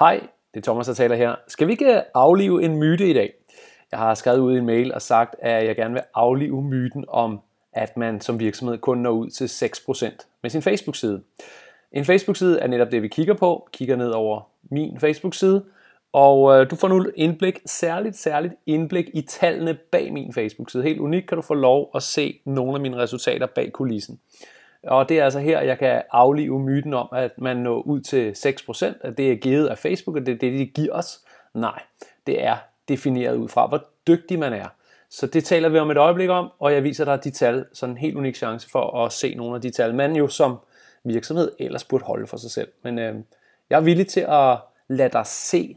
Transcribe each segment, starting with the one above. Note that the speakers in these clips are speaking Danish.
Hej, det er Thomas, der taler her. Skal vi ikke øh, aflive en myte i dag? Jeg har skrevet ud i en mail og sagt, at jeg gerne vil aflive myten om, at man som virksomhed kun når ud til 6% med sin Facebook-side. En Facebook-side er netop det, vi kigger på. Kigger ned over min Facebook-side, og øh, du får nu indblik, særligt, særligt indblik i tallene bag min Facebook-side. Helt unikt kan du få lov at se nogle af mine resultater bag kulissen. Og det er altså her, jeg kan aflive myten om, at man når ud til 6%, at det er givet af Facebook, og det er det, de giver os. Nej, det er defineret ud fra, hvor dygtig man er. Så det taler vi om et øjeblik om, og jeg viser dig de tal, så en helt unik chance for at se nogle af de tal, man jo som virksomhed ellers burde holde for sig selv. Men øh, jeg er villig til at lade dig se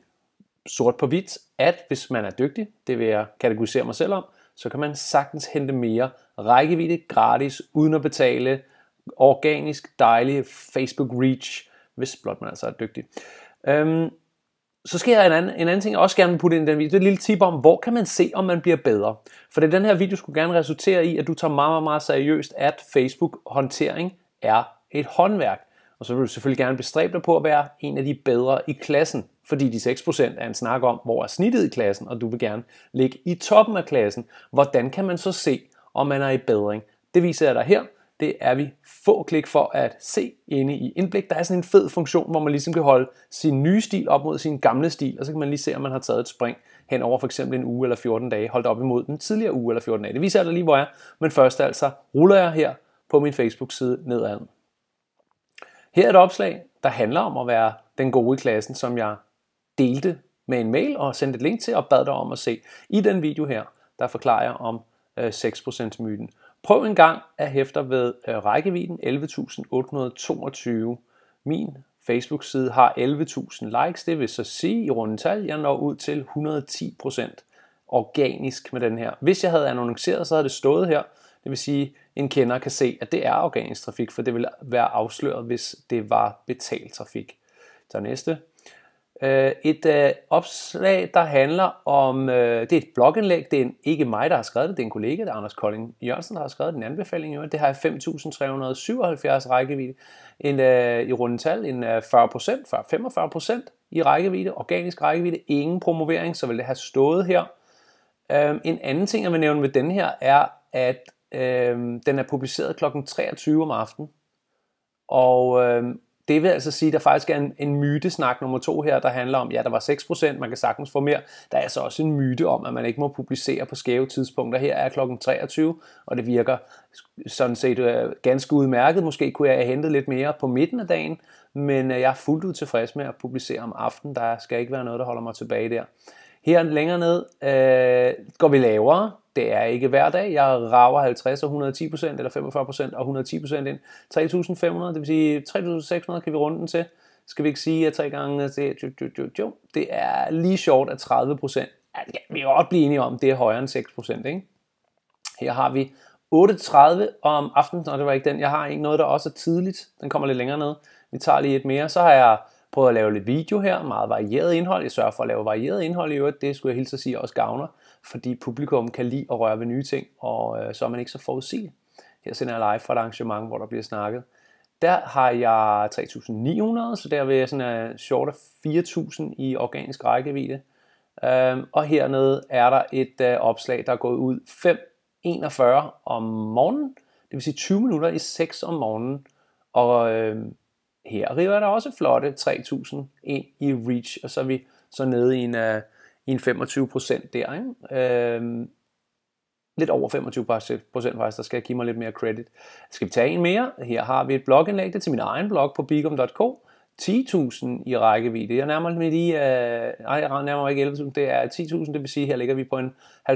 sort på hvidt, at hvis man er dygtig, det vil jeg kategorisere mig selv om, så kan man sagtens hente mere rækkevidde gratis, uden at betale organisk, dejlig Facebook reach, hvis blot man altså er dygtig. Øhm, så skal jeg en anden, en anden ting, jeg også gerne vil putte ind i den video. Det er et lille tip om, hvor kan man se, om man bliver bedre. For det, den her video skulle gerne resultere i, at du tager meget, meget, meget seriøst, at Facebook-håndtering er et håndværk. Og så vil du selvfølgelig gerne bestræbe dig på at være en af de bedre i klassen, fordi de 6% er en snak om, hvor er snittet i klassen, og du vil gerne ligge i toppen af klassen. Hvordan kan man så se, om man er i bedring? Det viser jeg dig her det er vi få klik for at se inde i Indblik. Der er sådan en fed funktion, hvor man ligesom kan holde sin nye stil op mod sin gamle stil, og så kan man lige se, om man har taget et spring hen over for eksempel en uge eller 14 dage, holdt op imod den tidligere uge eller 14 dage. Det viser jeg altså lige, hvor jeg er, men først altså ruller jeg her på min Facebook-side nedad. Her er et opslag, der handler om at være den gode i klassen, som jeg delte med en mail og sendte et link til og bad dig om at se. I den video her, der forklarer jeg om 6%-myten. Øh, Prøv en gang at hæfter ved øh, rækkevidden 11.822. Min Facebook-side har 11.000 likes, det vil så sige i runde tal, jeg når ud til 110% organisk med den her. Hvis jeg havde annonceret, så havde det stået her. Det vil sige, en kender kan se, at det er organisk trafik, for det vil være afsløret, hvis det var betalt trafik. Så næste, Øh, et øh, opslag, der handler om, øh, det er et blogindlæg, det er en, ikke mig, der har skrevet det, det er en kollega, det er Anders Kolding Jørgensen, der har skrevet den anbefaling, jo. det har 5.377 rækkevidde en, øh, i runde tal, en øh, 40 45 i rækkevidde, organisk rækkevidde, ingen promovering, så vil det have stået her. Øh, en anden ting, jeg vil nævne med den her, er, at øh, den er publiceret kl. 23 om aftenen, og, øhm, det vil altså sige, at der faktisk er en, en mytesnak nummer to her, der handler om, ja, der var 6%, man kan sagtens få mere. Der er altså også en myte om, at man ikke må publicere på skæve tidspunkter. Her er klokken 23, og det virker sådan set uh, ganske udmærket. Måske kunne jeg have hentet lidt mere på midten af dagen, men øh, jeg er fuldt ud tilfreds med at publicere om aftenen. Der skal ikke være noget, der holder mig tilbage der. Her længere ned uh, går vi lavere det er ikke hver dag. Jeg rager 50 og 110 procent, eller 45 procent og 110 procent ind. 3.500, det vil sige 3.600 kan vi runde den til. Skal vi ikke sige, at tre gange, det jo, jo, jo, jo. Det er lige short af 30 procent. Ja, vi kan godt blive enige om, det er højere end 6 procent, ikke? Her har vi 8.30 om aftenen, og det var ikke den. Jeg har ikke noget, der også er tidligt. Den kommer lidt længere ned. Vi tager lige et mere. Så har jeg prøvet at lave lidt video her, meget varieret indhold. Jeg sørger for at lave varieret indhold i øvrigt. Det skulle jeg hilse at sige også gavner fordi publikum kan lide at røre ved nye ting, og øh, så er man ikke så forudsigelig. Her sender jeg live fra et arrangement, hvor der bliver snakket. Der har jeg 3.900, så der vil jeg sådan short af 4.000 i organisk rækkevidde. Øhm, og hernede er der et øh, opslag, der er gået ud 5.41 om morgenen, det vil sige 20 minutter i 6 om morgenen. Og øh, her river der også flotte 3.000 ind i reach, og så er vi så nede i en øh, i en 25 procent der. Ikke? Øhm, lidt over 25 procent faktisk, der skal jeg give mig lidt mere credit. Skal vi tage en mere? Her har vi et blogindlæg, det er til min egen blog på bigum.k. 10.000 i rækkevidde. Jeg nærmer mig lige, øh, nej, jeg nærmer ikke 11.000, det er 10.000, det vil sige, her ligger vi på en 90%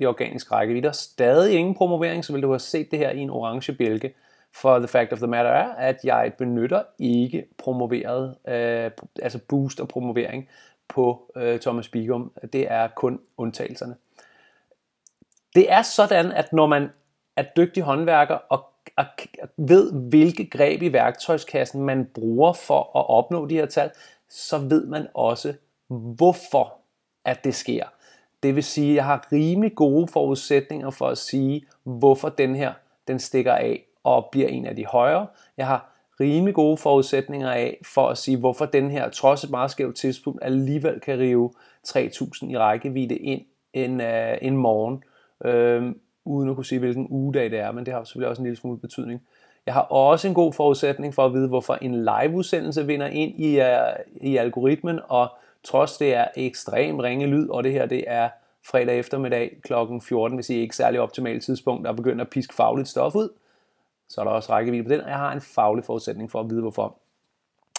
i organisk rækkevidde. Der er stadig ingen promovering, så vil du have set det her i en orange bjælke. For the fact of the matter er, at jeg benytter ikke promoveret, øh, altså boost og promovering på øh, Thomas Bigum. Det er kun undtagelserne. Det er sådan, at når man er dygtig håndværker og, og, og ved, hvilke greb i værktøjskassen man bruger for at opnå de her tal, så ved man også, hvorfor at det sker. Det vil sige, at jeg har rimelig gode forudsætninger for at sige, hvorfor den her den stikker af og bliver en af de højere. Jeg har rimelig gode forudsætninger af, for at sige, hvorfor den her, trods et meget skævt tidspunkt, alligevel kan rive 3.000 i rækkevidde ind en, uh, en morgen, øh, uden at kunne sige, hvilken ugedag det er, men det har selvfølgelig også en lille smule betydning. Jeg har også en god forudsætning for at vide, hvorfor en live-udsendelse vinder ind i, uh, i algoritmen, og trods det er ekstremt ringe lyd, og det her det er fredag eftermiddag kl. 14, hvis I ikke særlig optimalt tidspunkt, der begynder at piske fagligt stof ud, så er der også rækkevidde på den, og jeg har en faglig forudsætning for at vide hvorfor.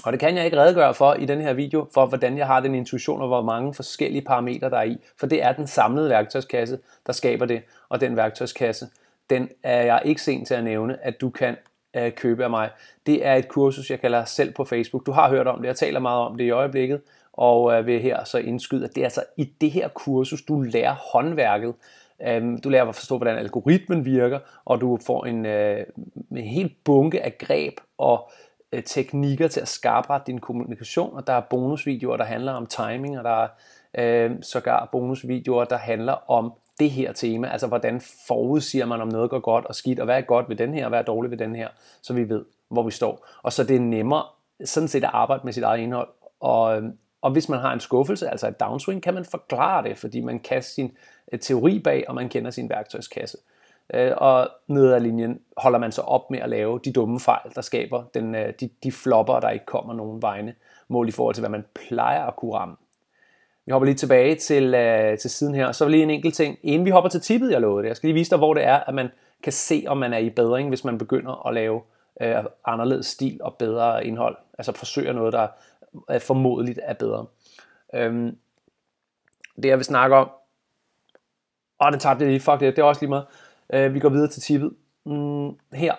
Og det kan jeg ikke redegøre for i den her video, for hvordan jeg har den intuition og hvor mange forskellige parametre der er i, for det er den samlede værktøjskasse, der skaber det, og den værktøjskasse, den er jeg ikke sen til at nævne, at du kan øh, købe af mig. Det er et kursus, jeg kalder selv på Facebook. Du har hørt om det, jeg taler meget om det i øjeblikket, og øh, vil her så indskyde, at det er altså i det her kursus, du lærer håndværket Øhm, du lærer at forstå, hvordan algoritmen virker, og du får en, øh, en hel bunke af greb og øh, teknikker til at skarprette din kommunikation, og der er bonusvideoer, der handler om timing, og der er øh, sågar bonusvideoer, der handler om det her tema, altså hvordan forudsiger man, om noget går godt og skidt, og hvad er godt ved den her, og hvad er dårligt ved den her, så vi ved, hvor vi står. Og så det er nemmere sådan set at arbejde med sit eget indhold, og, øh, og hvis man har en skuffelse, altså et downswing, kan man forklare det, fordi man kan sin teori bag, og man kender sin værktøjskasse. Øh, og ned ad linjen holder man sig op med at lave de dumme fejl, der skaber den, øh, de, de flopper, der ikke kommer nogen vegne, mål i forhold til, hvad man plejer at kunne ramme. Vi hopper lige tilbage til, øh, til siden her, så lige en enkelt ting, inden vi hopper til tippet, jeg lovede det. Jeg skal lige vise dig, hvor det er, at man kan se, om man er i bedring, hvis man begynder at lave øh, anderledes stil og bedre indhold. Altså forsøger noget, der er formodeligt er bedre. Øhm, det jeg vil snakke om, og ah, det tabte jeg lige. Fuck det, det er også lige meget. Øh, vi går videre til tippet. Mm, her.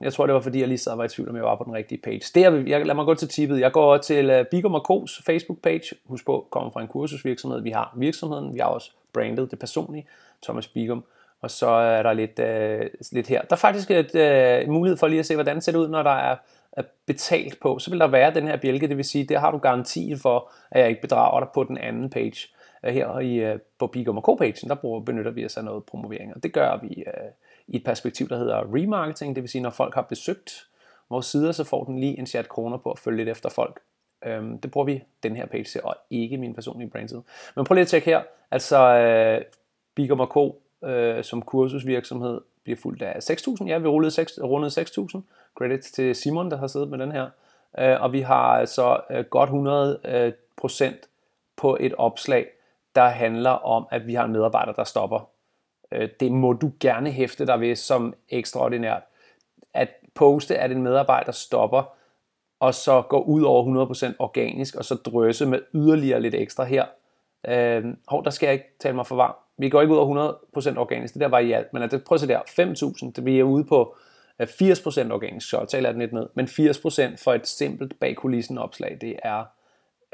Jeg tror, det var, fordi jeg lige sad og var i tvivl, om jeg var på den rigtige page. Der, jeg, lad mig gå til tippet. Jeg går til uh, Bigum Co's Facebook-page. Husk på, kommer fra en kursusvirksomhed. Vi har virksomheden. Vi har også branded det personlige. Thomas Bigum. Og så er der lidt, uh, lidt her. Der er faktisk et, øh, en mulighed for lige at se, hvordan det ser ud, når der er, betalt på. Så vil der være den her bjælke, det vil sige, det har du garantien for, at jeg ikke bedrager dig på den anden page. Øh, her i, øh, på Bigum og K-pagen, der bruger, benytter vi os af noget promovering, og det gør vi øh, i et perspektiv, der hedder remarketing, det vil sige, når folk har besøgt vores sider, så får den lige en chat kroner på at følge lidt efter folk. Øhm, det bruger vi den her page til, og ikke min personlige brandside. Men prøv lige at tjekke her, altså øh, Bigum og Co. som kursusvirksomhed bliver fuldt af 6.000. Ja, vi rullede 6, rundede 6.000. Credits til Simon, der har siddet med den her. og vi har altså godt 100 på et opslag, der handler om, at vi har en medarbejder, der stopper. Øh, det må du gerne hæfte dig ved som ekstraordinært. At poste, at en medarbejder stopper, og så gå ud over 100% organisk, og så drøse med yderligere lidt ekstra her. Øh, hov, der skal jeg ikke tale mig for varm. Vi går ikke ud over 100% organisk, det der var i alt. Men at, prøv at se der, 5.000, det bliver ude på 80% organisk, så taler jeg den lidt ned. Men 80% for et simpelt bag kulissen opslag, det er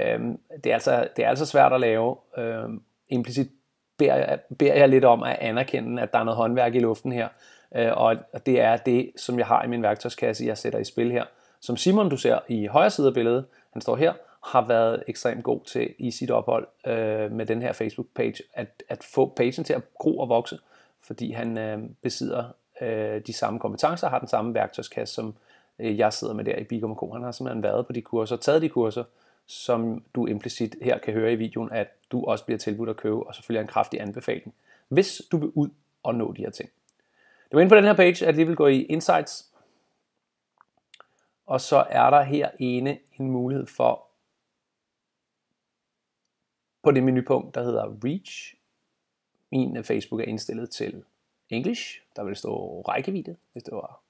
Øhm, det, er altså, det er altså svært at lave. Øhm, implicit beder jeg, beder jeg lidt om at anerkende, at der er noget håndværk i luften her, øh, og det er det, som jeg har i min værktøjskasse, jeg sætter i spil her. Som Simon, du ser i højre side af billedet, han står her, har været ekstremt god til i sit ophold øh, med den her Facebook-page, at, at få pagen til at gro og vokse, fordi han øh, besidder øh, de samme kompetencer, har den samme værktøjskasse, som øh, jeg sidder med der i Bigum Co. Han har simpelthen været på de kurser, taget de kurser, øh, som du implicit her kan høre i videoen, at du også bliver tilbudt at købe, og selvfølgelig en kraftig anbefaling, hvis du vil ud og nå de her ting. Det var inde på den her page, at lige vil gå i Insights, og så er der her ene en mulighed for, på det menupunkt, der hedder Reach, min Facebook er indstillet til English, der vil stå rækkevidde, hvis det var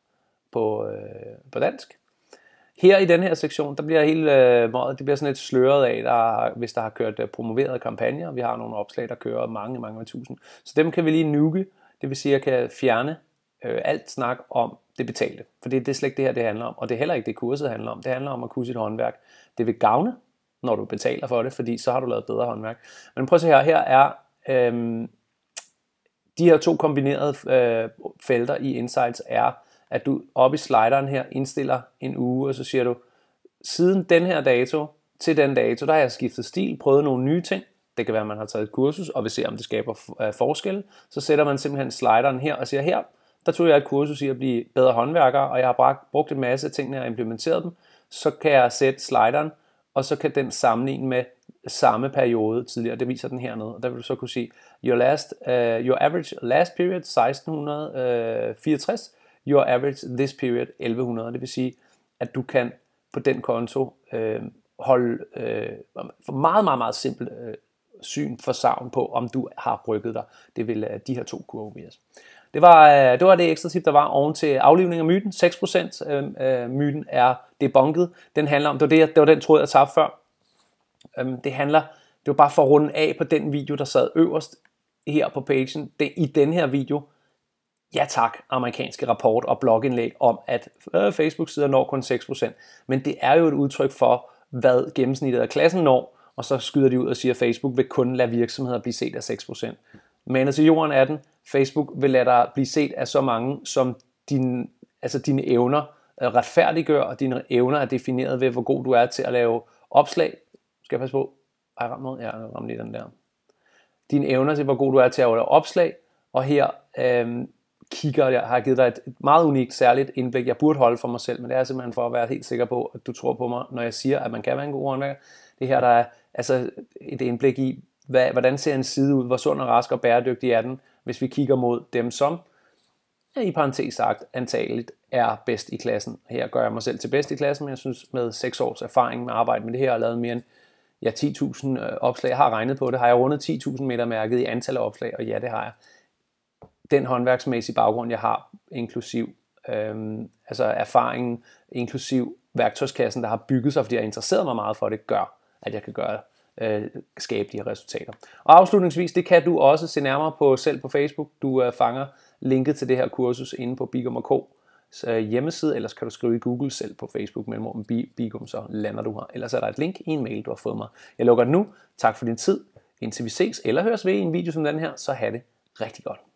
på, øh, på dansk. Her i den her sektion, der bliver hele øh, det bliver sådan lidt sløret af, der, hvis der har kørt øh, promoverede kampagner. Vi har nogle opslag, der kører mange, mange tusind. Så dem kan vi lige nuke, det vil sige, at jeg kan fjerne øh, alt snak om det betalte. For det, det er slet ikke det her, det handler om. Og det er heller ikke det, kurset handler om. Det handler om at kunne sit håndværk. Det vil gavne, når du betaler for det, fordi så har du lavet bedre håndværk. Men prøv at se her. Her er øh, de her to kombinerede øh, felter i Insights er at du op i slideren her indstiller en uge, og så siger du, siden den her dato til den dato, der har jeg skiftet stil, prøvet nogle nye ting. Det kan være, at man har taget et kursus og vil se, om det skaber øh, forskel. Så sætter man simpelthen slideren her og siger, her, der tog jeg et kursus i at blive bedre håndværker, og jeg har brugt en masse ting, og implementeret dem. Så kan jeg sætte slideren, og så kan den sammenligne med samme periode tidligere. Det viser den hernede, og der vil du så kunne sige, your, last, uh, your average last period 1664 your average this period 1100. Det vil sige, at du kan på den konto øh, holde øh, for meget, meget, meget simpelt øh, syn for savn på, om du har rykket dig. Det vil øh, de her to kurver vise. Det var, øh, det var det ekstra tip, der var oven til aflivning af myten. 6% øh, øh, myten er debunket. Den handler om, det var, det, det var den tråd, jeg tabte før. Øhm, det handler, det var bare for at runde af på den video, der sad øverst her på pagen. Det, I den her video, ja tak, amerikanske rapport og blogindlæg om, at øh, Facebook-sider når kun 6%. Men det er jo et udtryk for, hvad gennemsnittet af klassen når, og så skyder de ud og siger, at Facebook vil kun lade virksomheder blive set af 6%. Men altså jorden er den, Facebook vil lade dig blive set af så mange, som din, altså dine evner øh, retfærdiggør, og dine evner er defineret ved, hvor god du er til at lave opslag. Skal jeg passe på? Ej, jeg ramt noget? Ja, jeg lige den der. Dine evner til, hvor god du er til at lave opslag, og her øhm, kigger, jeg har givet dig et, et meget unikt, særligt indblik, jeg burde holde for mig selv, men det er simpelthen for at være helt sikker på, at du tror på mig, når jeg siger, at man kan være en god håndværker. Det her, der er altså et indblik i, hvad, hvordan ser en side ud, hvor sund og rask og bæredygtig er den, hvis vi kigger mod dem, som i parentes sagt antageligt er bedst i klassen. Her gør jeg mig selv til bedst i klassen, men jeg synes med 6 års erfaring med arbejde med det her, og lavet mere end ja, 10.000 øh, opslag, jeg har regnet på det, har jeg rundet 10.000 meter mærket i antal af opslag, og ja, det har jeg den håndværksmæssige baggrund, jeg har, inklusiv øhm, altså erfaringen, inklusiv værktøjskassen, der har bygget sig, fordi jeg interesseret mig meget for det, gør, at jeg kan gøre øh, skabe de her resultater. Og afslutningsvis, det kan du også se nærmere på selv på Facebook. Du øh, fanger linket til det her kursus inde på Bigum.k øh, hjemmeside, ellers kan du skrive i Google selv på Facebook mellem om Bigum, så lander du her. Ellers er der et link i en mail, du har fået mig. Jeg lukker den nu. Tak for din tid. Indtil vi ses eller høres ved i en video som den her, så have det rigtig godt.